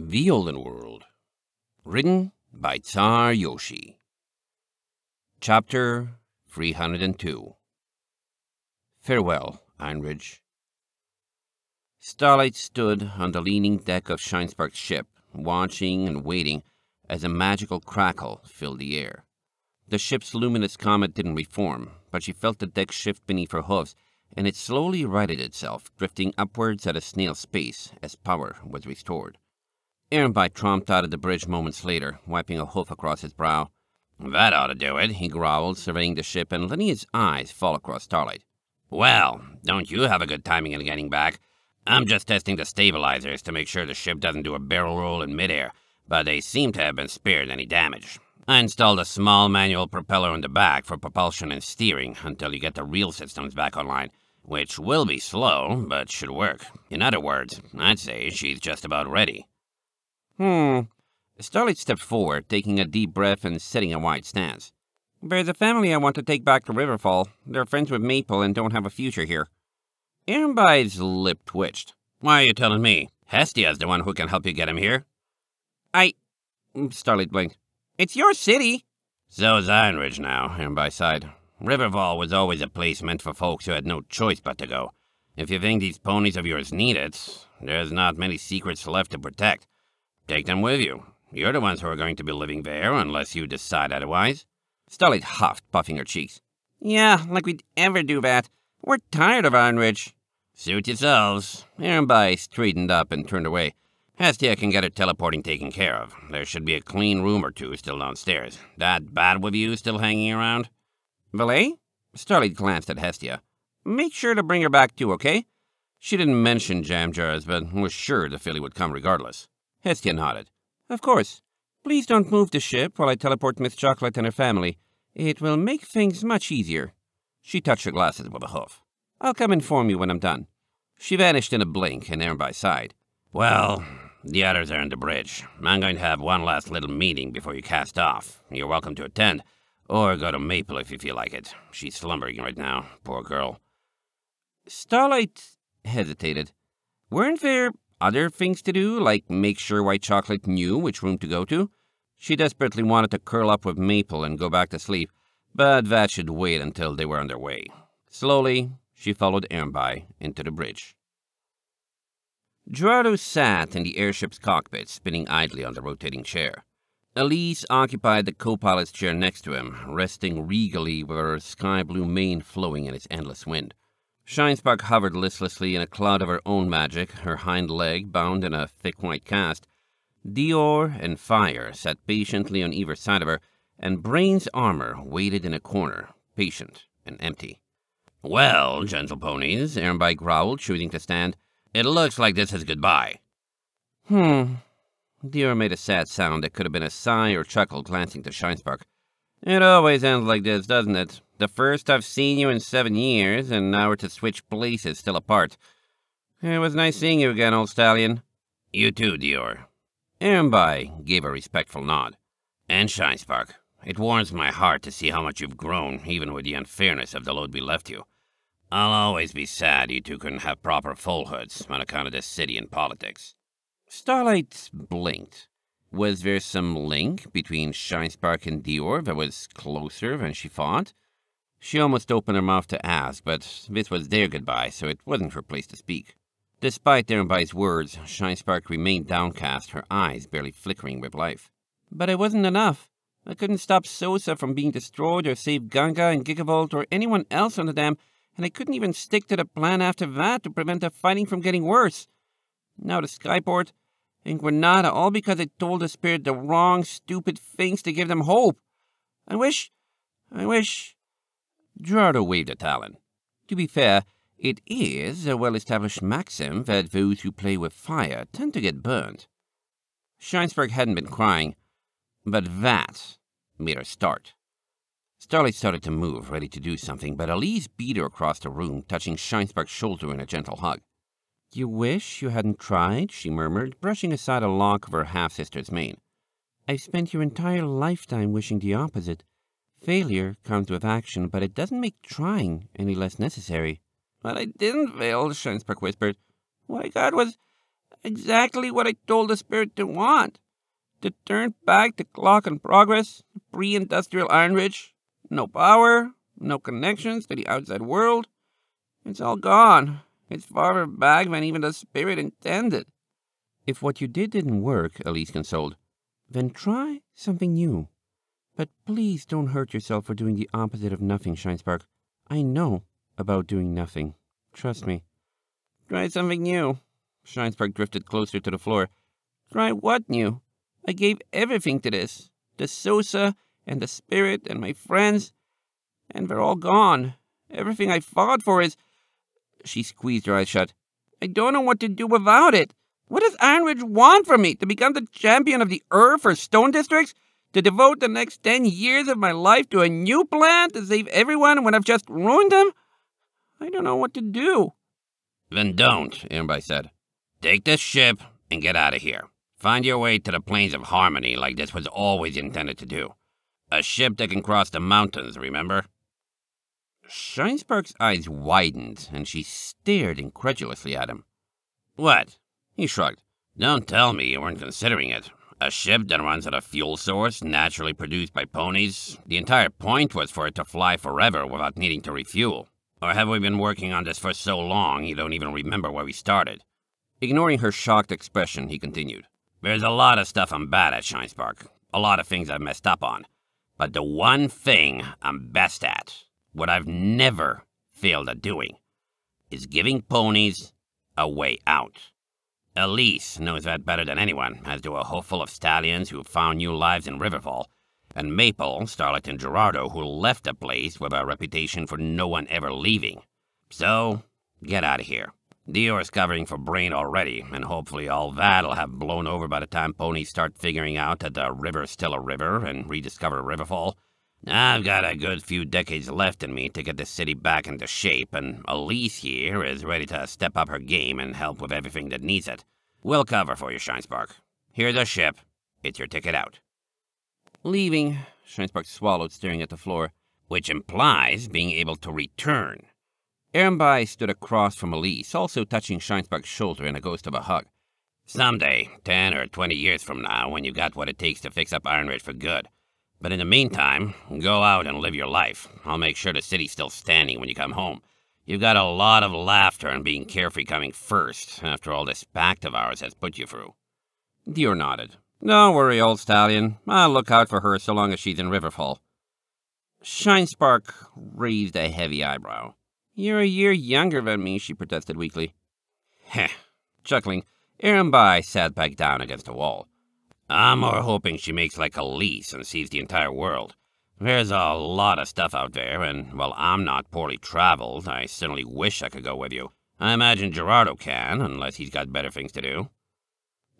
Violin World, written by Tsar Yoshi. Chapter 302 Farewell, Einridge. Starlight stood on the leaning deck of Shinespark's ship, watching and waiting as a magical crackle filled the air. The ship's luminous comet didn't reform, but she felt the deck shift beneath her hooves, and it slowly righted itself, drifting upwards at a snail's pace as power was restored. Ehrenbach tromped out of the bridge moments later, wiping a hoof across his brow. That ought to do it, he growled, surveying the ship and letting his eyes fall across Starlight. Well, don't you have a good timing in getting back? I'm just testing the stabilizers to make sure the ship doesn't do a barrel roll in midair, but they seem to have been spared any damage. I installed a small manual propeller in the back for propulsion and steering until you get the real systems back online, which will be slow, but should work. In other words, I'd say she's just about ready. Hmm. Starlight stepped forward, taking a deep breath and setting a wide stance. There's a family I want to take back to Riverfall. They're friends with Maple and don't have a future here. Everybody's lip twitched. Why are you telling me? Hestia's the one who can help you get him here. I... Starlight blinked. It's your city. So's Ironridge now, and by side. Riverfall was always a place meant for folks who had no choice but to go. If you think these ponies of yours need it, there's not many secrets left to protect. Take them with you. You're the ones who are going to be living there unless you decide otherwise. Starlight huffed, puffing her cheeks. Yeah, like we'd ever do that. We're tired of Iron Ridge. Suit yourselves. Everybody straightened up and turned away. Hestia can get her teleporting taken care of. There should be a clean room or two still downstairs. That bad with you still hanging around? Valet? Starlight glanced at Hestia. Make sure to bring her back too, okay? She didn't mention jam jars, but was sure the filly would come regardless. Hestia nodded. Of course. Please don't move the ship while I teleport Miss Chocolate and her family. It will make things much easier. She touched her glasses with a hoof. I'll come inform you when I'm done. She vanished in a blink and there by side. Well, the others are on the bridge. I'm going to have one last little meeting before you cast off. You're welcome to attend, or go to Maple if you feel like it. She's slumbering right now, poor girl. Starlight hesitated. Weren't there other things to do, like make sure White Chocolate knew which room to go to. She desperately wanted to curl up with Maple and go back to sleep, but that should wait until they were on their way. Slowly, she followed Ermbai into the bridge. Gerardo sat in the airship's cockpit, spinning idly on the rotating chair. Elise occupied the co-pilot's chair next to him, resting regally with her sky blue mane flowing in its endless wind. Shinespark hovered listlessly in a cloud of her own magic, her hind leg bound in a thick white cast. Dior and Fire sat patiently on either side of her, and Brain's armor waited in a corner, patient and empty. Well, gentle ponies, Arenby growled, choosing to stand, it looks like this is goodbye. Hmm. Dior made a sad sound that could have been a sigh or chuckle glancing to Shinespark. It always ends like this, doesn't it? The first I've seen you in seven years, and now we're to switch places, still apart. It was nice seeing you again, old stallion. You too, Dior. Irmbai gave a respectful nod. And Shinespark, it warms my heart to see how much you've grown, even with the unfairness of the load we left you. I'll always be sad you two couldn't have proper foalhoods on account of this city and politics. Starlight blinked. Was there some link between Shinespark and Dior that was closer than she thought? She almost opened her mouth to ask, but this was their goodbye, so it wasn't her place to speak. Despite Derrenby's words, Shinespark remained downcast, her eyes barely flickering with life. But it wasn't enough. I couldn't stop Sosa from being destroyed or save Ganga and Gigavolt or anyone else on the dam, and I couldn't even stick to the plan after that to prevent the fighting from getting worse. Now the Skyport and Granada, all because I told the spirit the wrong, stupid things to give them hope. I wish, I wish... Gerardo waved at talon. To be fair, it is a well-established maxim that those who play with fire tend to get burnt. Scheinsberg hadn't been crying, but that made her start. Starlight started to move, ready to do something, but Elise beat her across the room, touching Scheinsberg's shoulder in a gentle hug. You wish you hadn't tried, she murmured, brushing aside a lock of her half-sister's mane. I've spent your entire lifetime wishing the opposite. Failure comes with action, but it doesn't make trying any less necessary. But I didn't fail, Shinespark whispered. Why, God was exactly what I told the spirit to want. To turn back the clock on progress, pre-industrial Iron Ridge. No power, no connections to the outside world. It's all gone. It's farther back than even the spirit intended. If what you did didn't work, Elise consoled, then try something new. But please don't hurt yourself for doing the opposite of nothing, Shinespark. I know about doing nothing. Trust me. Try something new. Shinespark drifted closer to the floor. Try what new? I gave everything to this. The Sosa and the spirit and my friends. And they're all gone. Everything I fought for is... She squeezed her eyes shut. I don't know what to do without it. What does Iron Ridge want from me? To become the champion of the Earth or Stone Districts? To devote the next 10 years of my life to a new plan to save everyone when I've just ruined them? I don't know what to do. Then don't, Irmby said. Take this ship and get out of here. Find your way to the plains of harmony like this was always intended to do. A ship that can cross the mountains, remember? Scheinsberg's eyes widened, and she stared incredulously at him. What? He shrugged. Don't tell me you weren't considering it. A ship that runs out of fuel source, naturally produced by ponies. The entire point was for it to fly forever without needing to refuel. Or have we been working on this for so long you don't even remember where we started? Ignoring her shocked expression, he continued. There's a lot of stuff I'm bad at, Shinespark. A lot of things I've messed up on. But the one thing I'm best at, what I've never failed at doing, is giving ponies a way out. Elise knows that better than anyone, as do a hoofful of stallions who found new lives in Riverfall, and Maple, Starlet, and Gerardo, who left the place with a reputation for no one ever leaving. So, get out of here. Dior's covering for Brain already, and hopefully all that'll have blown over by the time ponies start figuring out that the river's still a river and rediscover Riverfall. I've got a good few decades left in me to get the city back into shape, and Elise here is ready to step up her game and help with everything that needs it. We'll cover for you, Shinespark. Here's a ship. It's your ticket out. Leaving, Shinespark swallowed, staring at the floor, which implies being able to return. Arambai stood across from Elise, also touching Shinespark's shoulder in a ghost of a hug. Someday, 10 or 20 years from now, when you have got what it takes to fix up Iron Ridge for good, but in the meantime, go out and live your life. I'll make sure the city's still standing when you come home. You've got a lot of laughter and being carefree coming first, after all this pact of ours has put you through. Deer nodded. Don't worry, old stallion. I'll look out for her so long as she's in Riverfall. Shinespark raised a heavy eyebrow. You're a year younger than me, she protested weakly. Heh. Chuckling, Aaron Bai sat back down against the wall. I'm more hoping she makes like a lease and sees the entire world. There's a lot of stuff out there, and while I'm not poorly traveled, I certainly wish I could go with you. I imagine Gerardo can, unless he's got better things to do.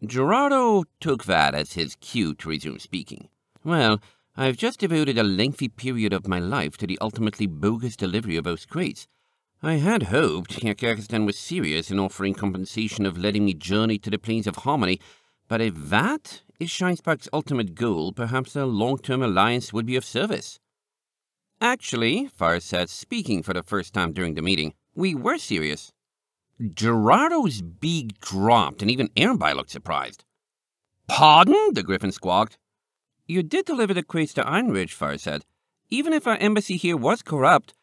Gerardo took that as his cue to resume speaking. Well, I've just devoted a lengthy period of my life to the ultimately bogus delivery of those crates. I had hoped Kyrgyzstan was serious in offering compensation of letting me journey to the plains of harmony, but if that is Shinespark's ultimate goal, perhaps a long-term alliance would be of service. Actually, Fire said, speaking for the first time during the meeting, we were serious. Gerardo's beak dropped, and even Airby looked surprised. Pardon? the Griffin squawked. You did deliver the crates to Ironridge, Fire said. Even if our embassy here was corrupt,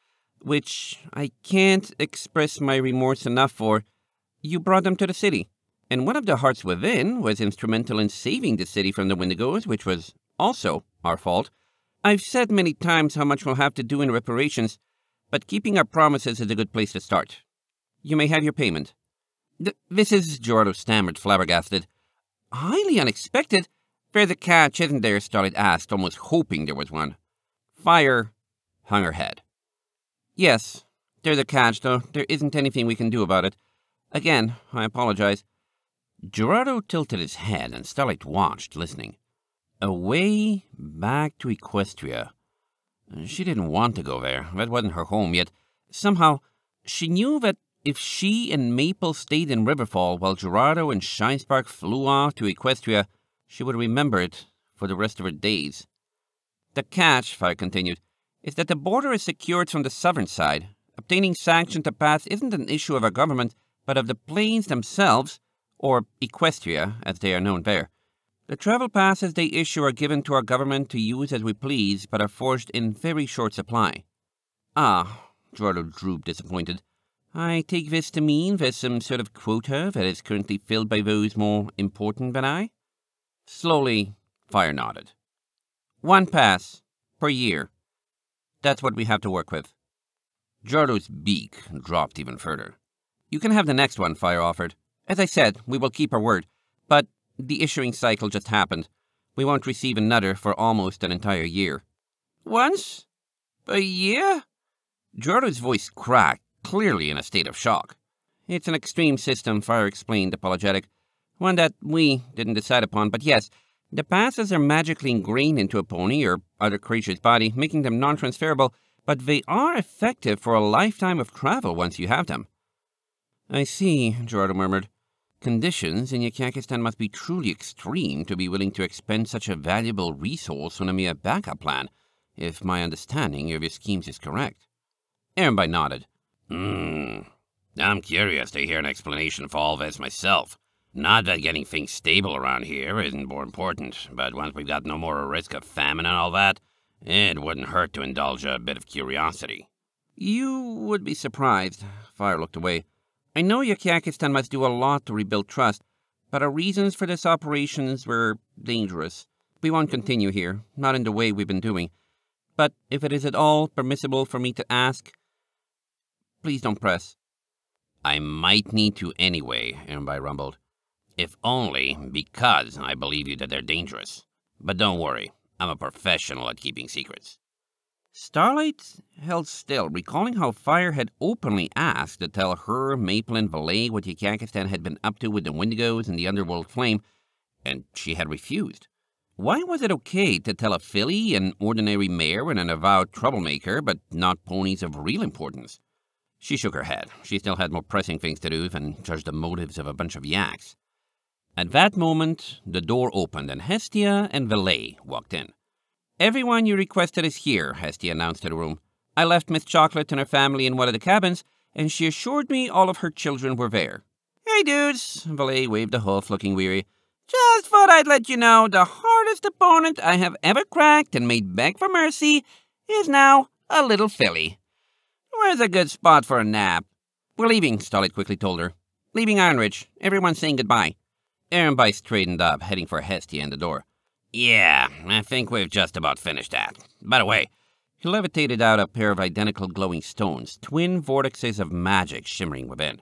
which I can't express my remorse enough for, you brought them to the city and one of the hearts within was instrumental in saving the city from the Wendigos, which was also our fault. I've said many times how much we'll have to do in reparations, but keeping our promises is a good place to start. You may have your payment. Th this is, Gerardo stammered, flabbergasted. Highly unexpected. There's the catch, isn't there? Starlet asked, almost hoping there was one. Fire hung her head. Yes, there's a catch, though there isn't anything we can do about it. Again, I apologize. Gerardo tilted his head and Starlight watched, listening. Away back to Equestria. She didn't want to go there. That wasn't her home, yet somehow she knew that if she and Maple stayed in Riverfall while Gerardo and Shinespark flew off to Equestria, she would remember it for the rest of her days. The catch, Fire continued, is that the border is secured from the southern side. Obtaining sanction to pass isn't an issue of our government, but of the plains themselves or Equestria, as they are known there. The travel passes they issue are given to our government to use as we please, but are forged in very short supply. Ah, Gerald drooped disappointed. I take this to mean there's some sort of quota that is currently filled by those more important than I? Slowly, Fire nodded. One pass, per year. That's what we have to work with. Gerdo's beak dropped even further. You can have the next one, Fire offered. As I said, we will keep our word, but the issuing cycle just happened. We won't receive another for almost an entire year. Once? A year? Jordo's voice cracked, clearly in a state of shock. It's an extreme system, Fire explained, apologetic. One that we didn't decide upon, but yes, the passes are magically ingrained into a pony or other creature's body, making them non transferable, but they are effective for a lifetime of travel once you have them. I see, Gerardo murmured. Conditions in Yakakistan must be truly extreme to be willing to expend such a valuable resource on a mere backup plan, if my understanding of your schemes is correct. Aramby nodded. Hmm. I'm curious to hear an explanation for all this myself. Not that getting things stable around here isn't more important, but once we've got no more risk of famine and all that, it wouldn't hurt to indulge a bit of curiosity. You would be surprised, Fire looked away, I know Yakakistan must do a lot to rebuild trust, but our reasons for these operations were dangerous. We won't continue here, not in the way we've been doing. But if it is at all permissible for me to ask, please don't press. I might need to anyway, Irmby rumbled. If only because I believe you that they're dangerous. But don't worry, I'm a professional at keeping secrets. Starlight held still, recalling how Fire had openly asked to tell her, Maple, and Valet what Yakakistan had been up to with the Wendigos and the Underworld Flame, and she had refused. Why was it okay to tell a filly, an ordinary mare, and an avowed troublemaker, but not ponies of real importance? She shook her head. She still had more pressing things to do than judge the motives of a bunch of yaks. At that moment, the door opened and Hestia and Valet walked in. Everyone you requested is here, Hestie announced to the room. I left Miss Chocolate and her family in one of the cabins, and she assured me all of her children were there. Hey, dudes! Valet waved a hoof, looking weary. Just thought I'd let you know the hardest opponent I have ever cracked and made beg for mercy is now a little filly. Where's a good spot for a nap? We're leaving, Stolid quickly told her. Leaving Ironridge. Everyone's saying goodbye. Aaron Bice straightened up, heading for Hestia and the door. Yeah, I think we've just about finished that. By the way, he levitated out a pair of identical glowing stones, twin vortices of magic shimmering within.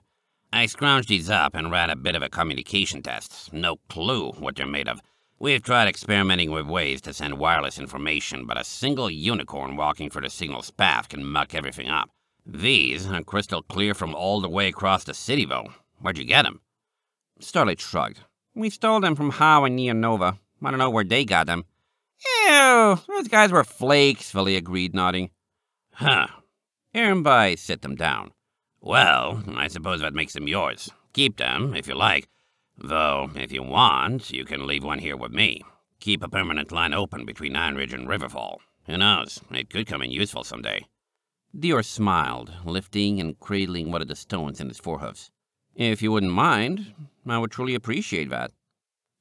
I scrounged these up and ran a bit of a communication test. No clue what they're made of. We've tried experimenting with ways to send wireless information, but a single unicorn walking through the signal's path can muck everything up. These are crystal clear from all the way across the city, though. Where'd you get them? Starlight shrugged. We stole them from Howe and Neonova. I don't know where they got them. Ew, those guys were flakes, Philly agreed, nodding. Huh. by, set them down. Well, I suppose that makes them yours. Keep them, if you like. Though, if you want, you can leave one here with me. Keep a permanent line open between Iron Ridge and Riverfall. Who knows? It could come in useful someday. Dior smiled, lifting and cradling one of the stones in his forehoofs. If you wouldn't mind, I would truly appreciate that.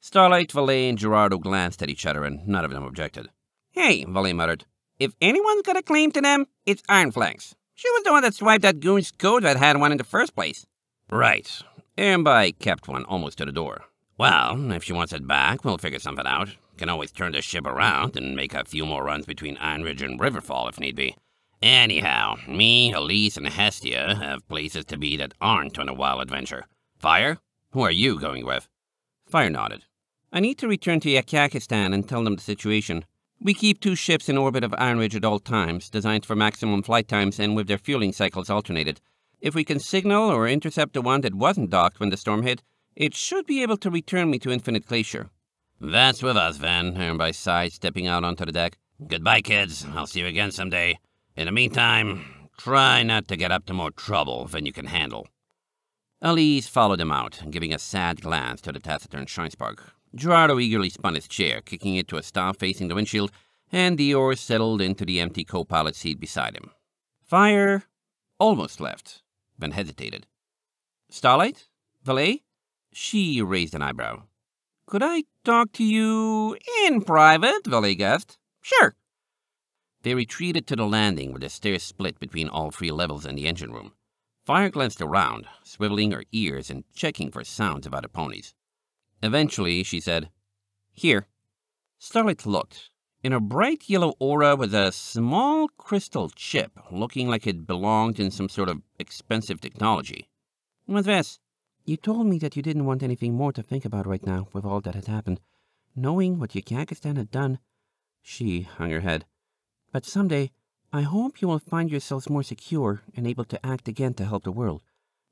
Starlight, Valet, and Gerardo glanced at each other, and none of them objected. Hey, Valet muttered. If anyone's got a claim to them, it's Ironflex. She was the one that swiped that goon's code that had one in the first place. Right. Ambi kept one almost to the door. Well, if she wants it back, we'll figure something out. Can always turn the ship around and make a few more runs between Iron Ridge and Riverfall if need be. Anyhow, me, Elise, and Hestia have places to be that aren't on a wild adventure. Fire? Who are you going with? Fire nodded. I need to return to Yakakistan and tell them the situation. We keep two ships in orbit of Iron Ridge at all times, designed for maximum flight times and with their fueling cycles alternated. If we can signal or intercept the one that wasn't docked when the storm hit, it should be able to return me to Infinite Glacier. That's with us, Van, By sighed, stepping out onto the deck. Goodbye, kids. I'll see you again someday. In the meantime, try not to get up to more trouble than you can handle. Elise followed him out, giving a sad glance to the taciturn Shinespark, Gerardo eagerly spun his chair, kicking it to a stop facing the windshield, and the oar settled into the empty co pilot seat beside him. Fire almost left, then hesitated. Starlight? Valet? She raised an eyebrow. Could I talk to you in private, Valet Guest, Sure. They retreated to the landing where the stairs split between all three levels and the engine room. Fire glanced around, swiveling her ears and checking for sounds of other ponies. Eventually, she said, Here. Starlight looked. In a bright yellow aura with a small crystal chip, looking like it belonged in some sort of expensive technology. What's You told me that you didn't want anything more to think about right now, with all that had happened. Knowing what Yakakistan had done, she hung her head. But someday, I hope you will find yourselves more secure and able to act again to help the world.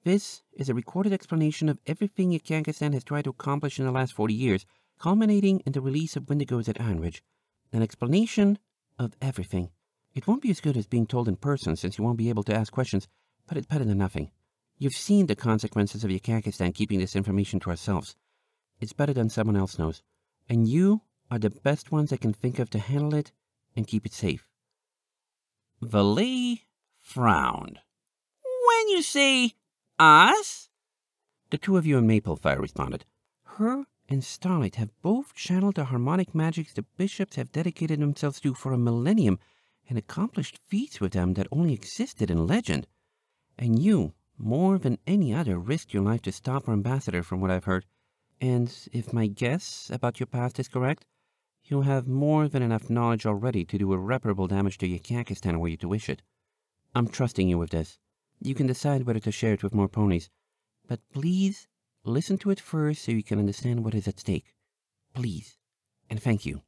This is a recorded explanation of everything Yankistan has tried to accomplish in the last 40 years, culminating in the release of Wendigos at Iron Ridge. An explanation of everything. It won't be as good as being told in person since you won't be able to ask questions, but it's better than nothing. You've seen the consequences of Yankistan keeping this information to ourselves. It's better than someone else knows. And you are the best ones I can think of to handle it and keep it safe. Valet frowned. When you say us? The two of you in Maplefire responded. Her and Starlight have both channeled the harmonic magics the bishops have dedicated themselves to for a millennium and accomplished feats with them that only existed in legend. And you, more than any other, risked your life to stop our ambassador, from what I've heard. And if my guess about your past is correct, you have more than enough knowledge already to do irreparable damage to Yakakistan were you to wish it. I'm trusting you with this. You can decide whether to share it with more ponies. But please listen to it first so you can understand what is at stake. Please. And thank you.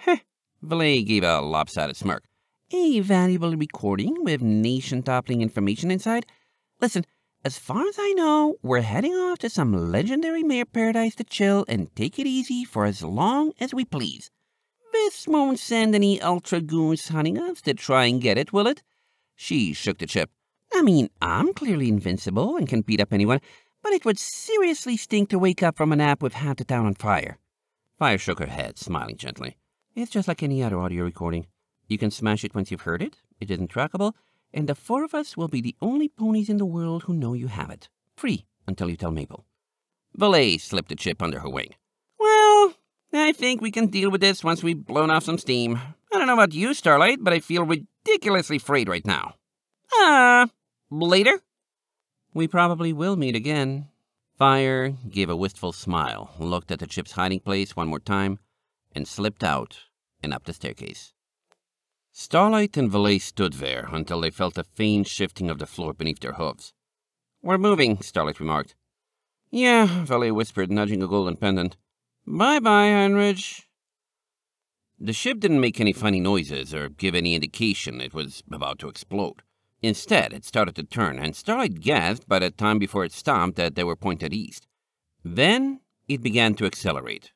Heh. Valet gave a lopsided smirk. A valuable recording with nation toppling information inside. Listen, as far as I know, we're heading off to some legendary mayor paradise to chill and take it easy for as long as we please. This won't send any ultra goons hunting us to try and get it, will it? She shook the chip. I mean, I'm clearly invincible and can beat up anyone, but it would seriously stink to wake up from a nap with half the town on fire. Fire shook her head, smiling gently. It's just like any other audio recording. You can smash it once you've heard it, it isn't trackable, and the four of us will be the only ponies in the world who know you have it. Free, until you tell Maple. Valet slipped a chip under her wing. Well, I think we can deal with this once we've blown off some steam. I don't know about you, Starlight, but I feel ridiculously frayed right now. Uh, later? We probably will meet again. Fire gave a wistful smile, looked at the chip's hiding place one more time, and slipped out and up the staircase. Starlight and Valet stood there until they felt a faint shifting of the floor beneath their hooves. We're moving, Starlight remarked. Yeah, Valet whispered, nudging a golden pendant. Bye-bye, Heinrich. The ship didn't make any funny noises or give any indication it was about to explode. Instead, it started to turn, and Starlight guessed by the time before it stopped that they were pointed east. Then it began to accelerate.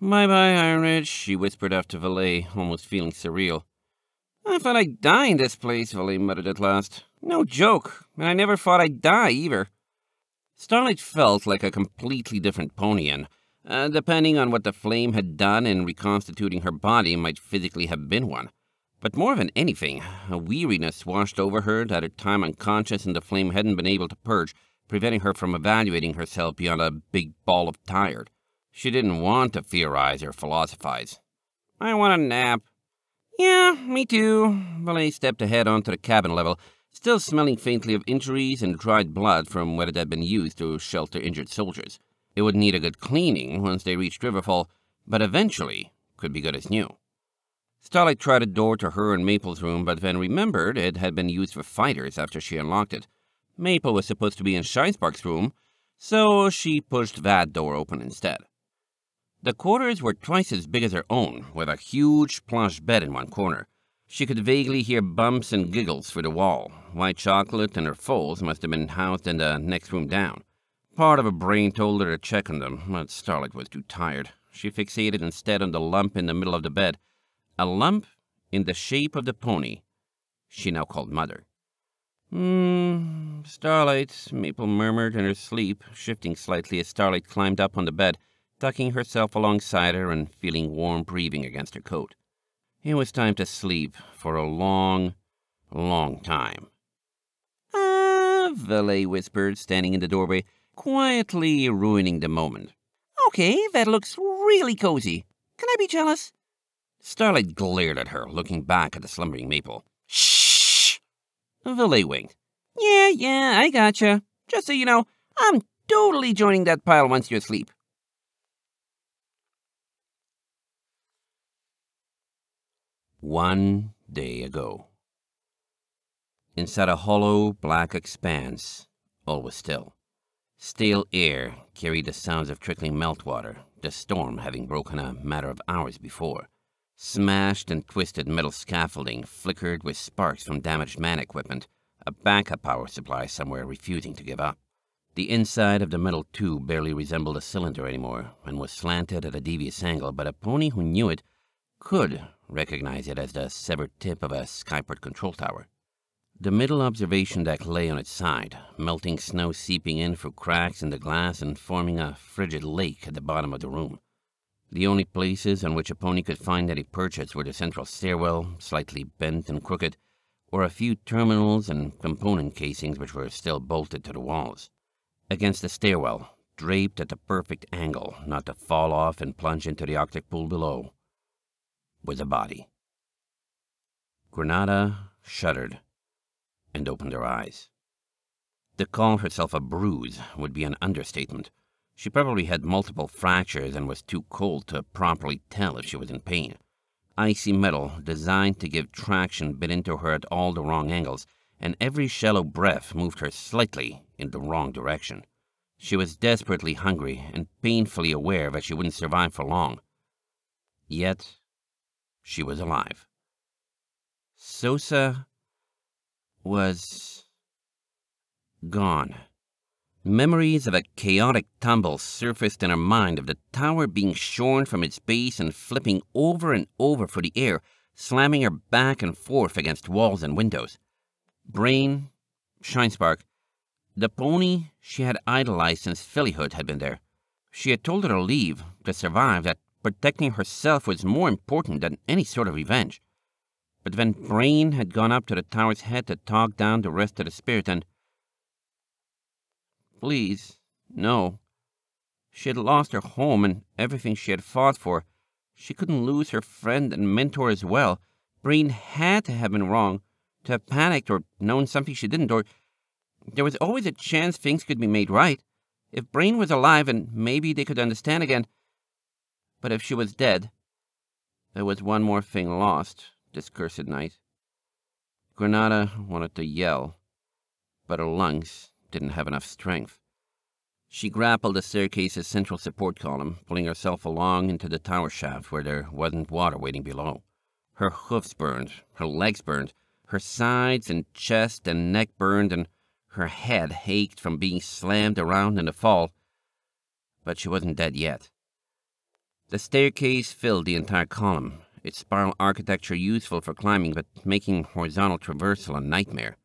Bye bye, Iron Ridge, she whispered after Valet, almost feeling surreal. I thought I'd die in this place, Valet muttered at last. No joke, and I never thought I'd die either. Starlight felt like a completely different Ponyan, uh, depending on what the flame had done in reconstituting her body might physically have been one. But more than anything, a weariness washed over her that at time unconscious and the flame hadn't been able to purge, preventing her from evaluating herself beyond a big ball of tired. She didn't want to theorize or philosophize. I want a nap. Yeah, me too. Valet stepped ahead onto the cabin level, still smelling faintly of injuries and dried blood from where it had been used to shelter injured soldiers. It would need a good cleaning once they reached Riverfall, but eventually could be good as new. Starlight tried a door to her and Maple's room, but then remembered it had been used for fighters after she unlocked it. Maple was supposed to be in Shinespark's room, so she pushed that door open instead. The quarters were twice as big as her own, with a huge plush bed in one corner. She could vaguely hear bumps and giggles through the wall. White chocolate and her foals must have been housed in the next room down. Part of her brain told her to check on them, but Starlight was too tired. She fixated instead on the lump in the middle of the bed, a lump in the shape of the pony, she now called Mother. Hmm, Starlight, Maple murmured in her sleep, shifting slightly as Starlight climbed up on the bed, tucking herself alongside her and feeling warm breathing against her coat. It was time to sleep for a long, long time. Ah, Valet whispered, standing in the doorway, quietly ruining the moment. Okay, that looks really cozy. Can I be jealous? Starlight glared at her, looking back at the slumbering maple. Shh! Ville winked. Yeah, yeah, I gotcha. Just so you know, I'm totally joining that pile once you're asleep. One day ago. Inside a hollow, black expanse, all was still. Stale air carried the sounds of trickling meltwater, the storm having broken a matter of hours before. Smashed and twisted metal scaffolding flickered with sparks from damaged man equipment, a backup power supply somewhere refusing to give up. The inside of the metal tube barely resembled a cylinder anymore and was slanted at a devious angle, but a pony who knew it could recognize it as the severed tip of a Skyport control tower. The middle observation deck lay on its side, melting snow seeping in through cracks in the glass and forming a frigid lake at the bottom of the room. The only places on which a pony could find any purchase were the central stairwell, slightly bent and crooked, or a few terminals and component casings which were still bolted to the walls. Against the stairwell, draped at the perfect angle, not to fall off and plunge into the Arctic pool below, was a body. Granada shuddered and opened her eyes. To call herself a bruise would be an understatement. She probably had multiple fractures and was too cold to properly tell if she was in pain. Icy metal, designed to give traction, bit into her at all the wrong angles, and every shallow breath moved her slightly in the wrong direction. She was desperately hungry and painfully aware that she wouldn't survive for long. Yet, she was alive. Sosa was gone. Memories of a chaotic tumble surfaced in her mind of the tower being shorn from its base and flipping over and over for the air, slamming her back and forth against walls and windows. Brain, Shinespark, the pony she had idolized since fillyhood had been there. She had told her to leave, to survive, that protecting herself was more important than any sort of revenge. But when Brain had gone up to the tower's head to talk down the rest of the spirit and Please, no. She had lost her home and everything she had fought for. She couldn't lose her friend and mentor as well. Breen had to have been wrong, to have panicked or known something she didn't, or there was always a chance things could be made right. If Breen was alive and maybe they could understand again. But if she was dead, there was one more thing lost this cursed night. Granada wanted to yell, but her lungs didn't have enough strength. She grappled the staircase's central support column, pulling herself along into the tower shaft where there wasn't water waiting below. Her hoofs burned, her legs burned, her sides and chest and neck burned, and her head ached from being slammed around in the fall. But she wasn't dead yet. The staircase filled the entire column, its spiral architecture useful for climbing but making horizontal traversal a nightmare.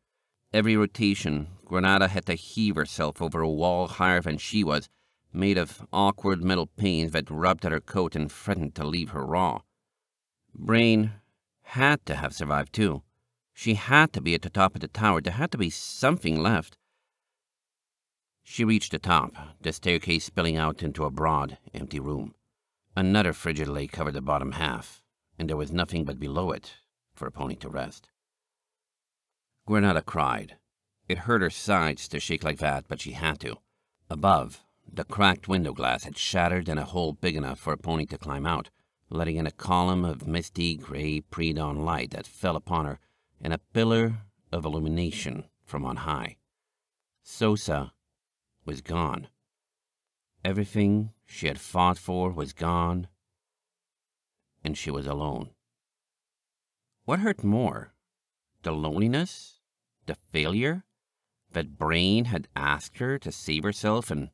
Every rotation, Granada had to heave herself over a wall higher than she was, made of awkward metal panes that rubbed at her coat and threatened to leave her raw. Brain had to have survived, too. She had to be at the top of the tower. There had to be something left. She reached the top, the staircase spilling out into a broad, empty room. Another frigid lake covered the bottom half, and there was nothing but below it for a pony to rest. Granada cried. It hurt her sides to shake like that, but she had to. Above, the cracked window glass had shattered in a hole big enough for a pony to climb out, letting in a column of misty gray pre-dawn light that fell upon her in a pillar of illumination from on high. Sosa was gone. Everything she had fought for was gone, and she was alone. What hurt more, the loneliness the failure that Brain had asked her to save herself, and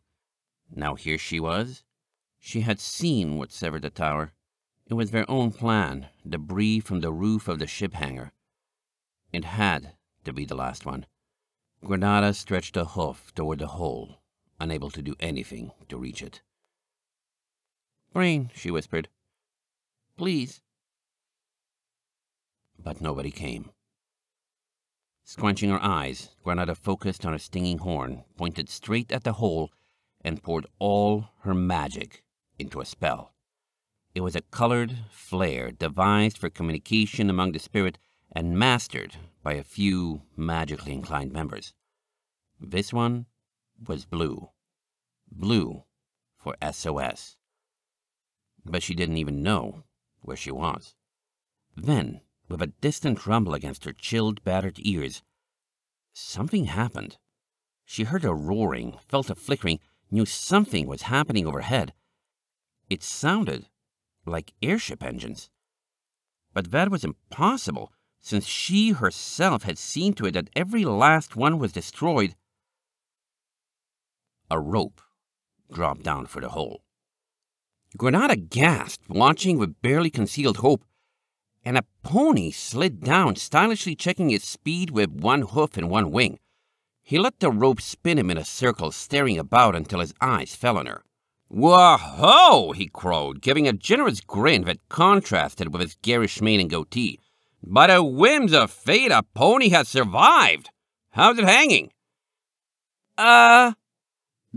now here she was. She had seen what severed the tower. It was their own plan, debris from the roof of the ship hangar. It had to be the last one. Granada stretched a hoof toward the hole, unable to do anything to reach it. Brain, she whispered. Please. But nobody came. Scrunching her eyes, Granada focused on her stinging horn, pointed straight at the hole, and poured all her magic into a spell. It was a colored flare devised for communication among the spirit and mastered by a few magically inclined members. This one was blue. Blue for SOS. But she didn't even know where she was. Then with a distant rumble against her chilled, battered ears. Something happened. She heard a roaring, felt a flickering, knew something was happening overhead. It sounded like airship engines. But that was impossible, since she herself had seen to it that every last one was destroyed. A rope dropped down for the hole. Granada gasped, watching with barely concealed hope and a pony slid down, stylishly checking his speed with one hoof and one wing. He let the rope spin him in a circle, staring about until his eyes fell on her. Whoa! he crowed, giving a generous grin that contrasted with his garish mane and goatee. By the whims of fate, a pony has survived! How's it hanging? Uh.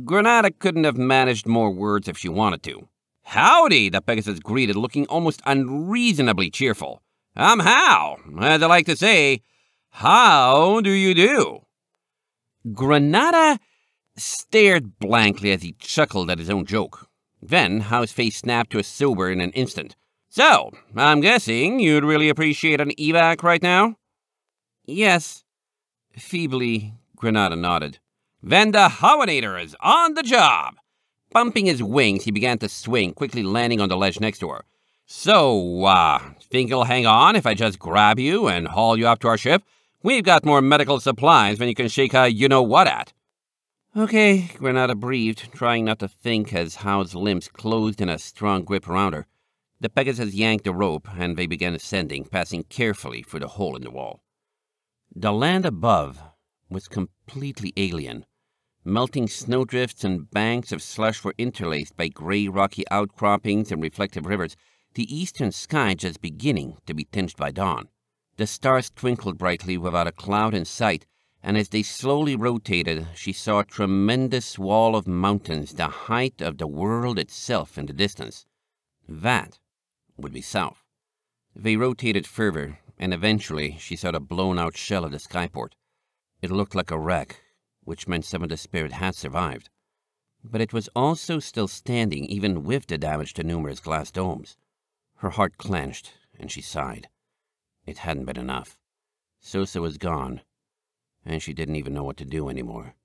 Granada couldn't have managed more words if she wanted to. Howdy, the Pegasus greeted, looking almost unreasonably cheerful. I'm how, As I like to say, how do you do? Granada stared blankly as he chuckled at his own joke. Then How's face snapped to a sober in an instant. So, I'm guessing you'd really appreciate an evac right now? Yes. Feebly, Granada nodded. Then the Howinator is on the job. Bumping his wings, he began to swing, quickly landing on the ledge next to her. So, uh, think you'll hang on if I just grab you and haul you up to our ship? We've got more medical supplies than you can shake a you-know-what at. Okay, Granada breathed, trying not to think as Howe's limbs closed in a strong grip around her. The Pegasus yanked the rope, and they began ascending, passing carefully through the hole in the wall. The land above was completely alien. Melting snowdrifts and banks of slush were interlaced by gray rocky outcroppings and reflective rivers, the eastern sky just beginning to be tinged by dawn. The stars twinkled brightly without a cloud in sight, and as they slowly rotated, she saw a tremendous wall of mountains, the height of the world itself in the distance. That would be south. They rotated further, and eventually she saw the blown-out shell of the skyport. It looked like a wreck, which meant some of the spirit had survived. But it was also still standing even with the damage to numerous glass domes. Her heart clenched, and she sighed. It hadn't been enough. Sosa was gone, and she didn't even know what to do anymore.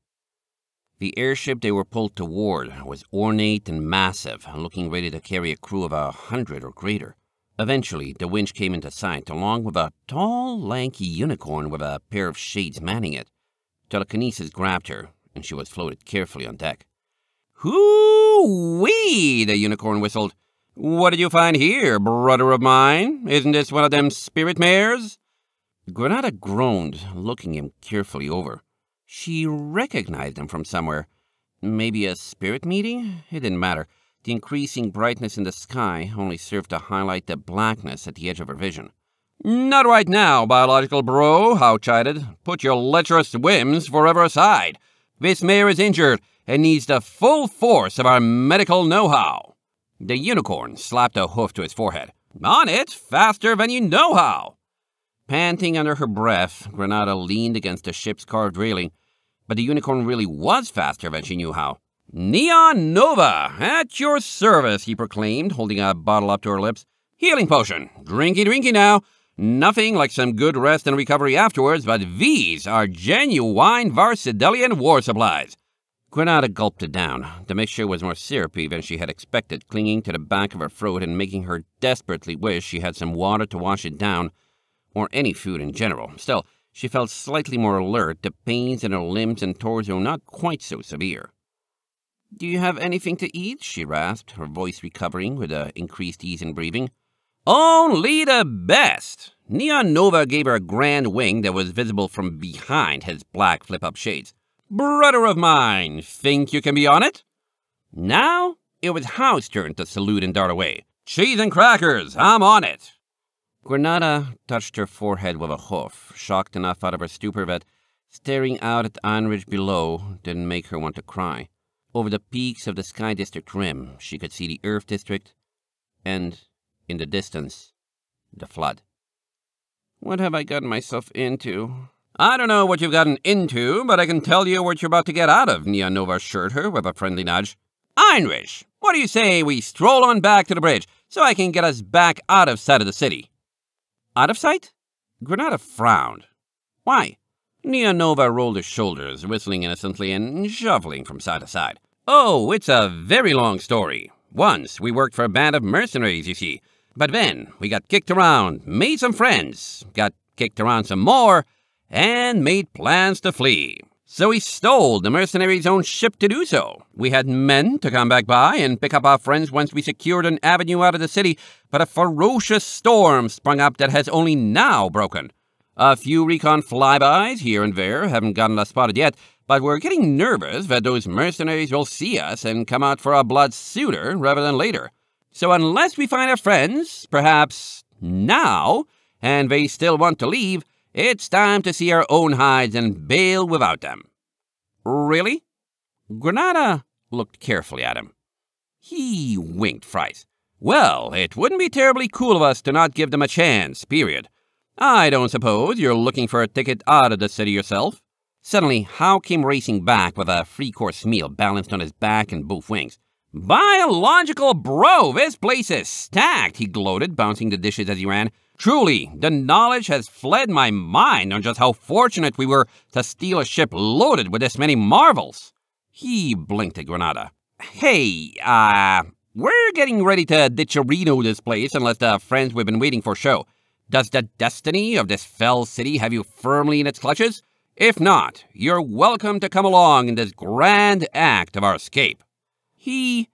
The airship they were pulled toward was ornate and massive, looking ready to carry a crew of a hundred or greater. Eventually, the winch came into sight, along with a tall, lanky unicorn with a pair of shades manning it. Telekinesis grabbed her, and she was floated carefully on deck. Hoo-wee, the unicorn whistled. What did you find here, brother of mine? Isn't this one of them spirit mares? Granada groaned, looking him carefully over. She recognized him from somewhere. Maybe a spirit meeting? It didn't matter. The increasing brightness in the sky only served to highlight the blackness at the edge of her vision. Not right now, biological bro, How chided. Put your lecherous whims forever aside. This mare is injured and needs the full force of our medical know-how. The unicorn slapped a hoof to his forehead. On it, faster than you know how. Panting under her breath, Granada leaned against the ship's carved railing, but the unicorn really was faster than she knew how. Neon Nova, at your service, he proclaimed, holding a bottle up to her lips. Healing potion. Drinky, drinky now. Nothing like some good rest and recovery afterwards, but these are genuine Varsidelian war supplies. Granada gulped it down. The mixture was more syrupy than she had expected, clinging to the back of her throat and making her desperately wish she had some water to wash it down, or any food in general. Still, she felt slightly more alert, the pains in her limbs and torso not quite so severe. Do you have anything to eat? she rasped, her voice recovering with an uh, increased ease in breathing. Only the best! Neon Nova gave her a grand wing that was visible from behind his black flip-up shades. Brother of mine, think you can be on it? Now, it was Howe's turn to salute and dart away. Cheese and crackers, I'm on it! Granada touched her forehead with a hoof, shocked enough out of her stupor that staring out at the Ridge below didn't make her want to cry. Over the peaks of the Sky District rim, she could see the Earth District and in the distance, the flood. What have I gotten myself into? I don't know what you've gotten into, but I can tell you what you're about to get out of, Neonova assured her with a friendly nudge. Einrich, what do you say we stroll on back to the bridge so I can get us back out of sight of the city? Out of sight? Granada frowned. Why? Neonova rolled his shoulders, whistling innocently and shuffling from side to side. Oh, it's a very long story. Once we worked for a band of mercenaries, you see. But then we got kicked around, made some friends, got kicked around some more, and made plans to flee. So we stole the mercenaries' own ship to do so. We had men to come back by and pick up our friends once we secured an avenue out of the city, but a ferocious storm sprung up that has only now broken. A few recon flybys here and there haven't gotten us spotted yet, but we're getting nervous that those mercenaries will see us and come out for our blood sooner rather than later. So unless we find our friends, perhaps now, and they still want to leave, it's time to see our own hides and bail without them. Really? Granada looked carefully at him. He winked fright. Well, it wouldn't be terribly cool of us to not give them a chance, period. I don't suppose you're looking for a ticket out of the city yourself? Suddenly, Howe came racing back with a free course meal balanced on his back and both wings. Biological bro, this place is stacked, he gloated, bouncing the dishes as he ran. Truly, the knowledge has fled my mind on just how fortunate we were to steal a ship loaded with this many marvels. He blinked at Granada. Hey, uh, we're getting ready to ditcherino this place unless the friends we've been waiting for show. Does the destiny of this fell city have you firmly in its clutches? If not, you're welcome to come along in this grand act of our escape. He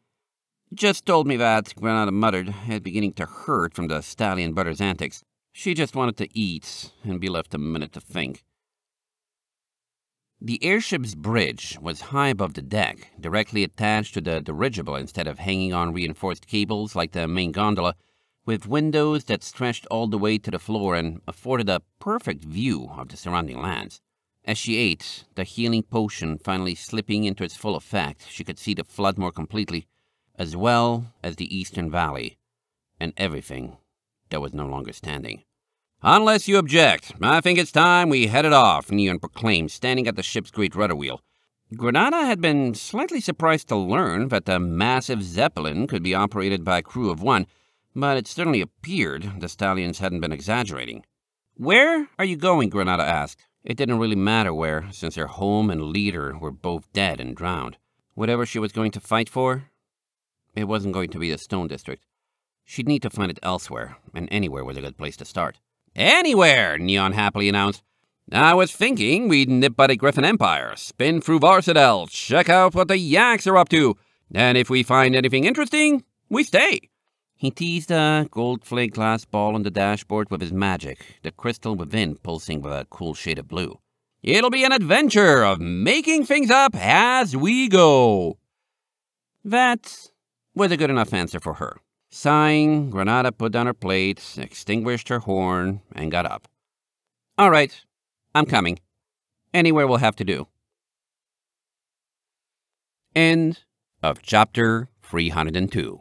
just told me that, Granada muttered, head beginning to hurt from the stallion butter's antics. She just wanted to eat and be left a minute to think. The airship's bridge was high above the deck, directly attached to the dirigible instead of hanging on reinforced cables like the main gondola, with windows that stretched all the way to the floor and afforded a perfect view of the surrounding lands. As she ate, the healing potion finally slipping into its full effect, she could see the flood more completely, as well as the eastern valley, and everything that was no longer standing. Unless you object, I think it's time we headed off, Neon proclaimed, standing at the ship's great rudder wheel. Granada had been slightly surprised to learn that the massive Zeppelin could be operated by a crew of one, but it certainly appeared the stallions hadn't been exaggerating. Where are you going? Granada asked. It didn't really matter where, since her home and leader were both dead and drowned. Whatever she was going to fight for, it wasn't going to be the Stone District. She'd need to find it elsewhere, and anywhere was a good place to start. Anywhere, Neon happily announced. I was thinking we'd nip by the Griffin Empire, spin through Varsadel, check out what the Yaks are up to, and if we find anything interesting, we stay. He teased a gold flake glass ball on the dashboard with his magic, the crystal within pulsing with a cool shade of blue. It'll be an adventure of making things up as we go. That was a good enough answer for her. Sighing, Granada put down her plate, extinguished her horn, and got up. All right, I'm coming. Anywhere will have to do. End of chapter 302.